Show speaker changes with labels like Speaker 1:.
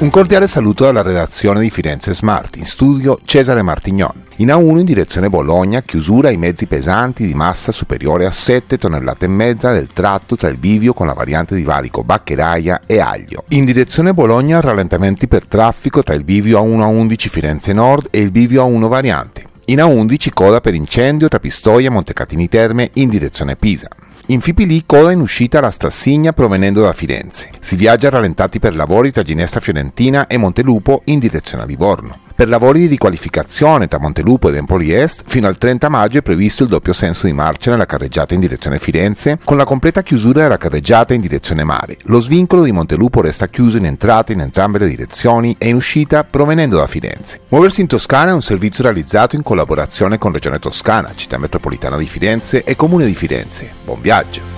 Speaker 1: Un cordiale saluto dalla redazione di Firenze Smart, in studio Cesare Martignon. In A1 in direzione Bologna, chiusura ai mezzi pesanti di massa superiore a 7 tonnellate e mezza del tratto tra il bivio con la variante di valico Baccheraia e Aglio. In direzione Bologna, rallentamenti per traffico tra il bivio A1 A11 Firenze Nord e il bivio A1 variante. In A11 coda per incendio tra Pistoia e Montecatini Terme in direzione Pisa. In Fipili coda in uscita la Stassigna provenendo da Firenze. Si viaggia rallentati per lavori tra Ginestra Fiorentina e Montelupo in direzione a Livorno. Per lavori di riqualificazione tra Montelupo ed Empoli Est, fino al 30 maggio è previsto il doppio senso di marcia nella carreggiata in direzione Firenze, con la completa chiusura della carreggiata in direzione mare. Lo svincolo di Montelupo resta chiuso in entrata in entrambe le direzioni e in uscita provenendo da Firenze. Muoversi in Toscana è un servizio realizzato in collaborazione con Regione Toscana, Città Metropolitana di Firenze e Comune di Firenze. Buon viaggio!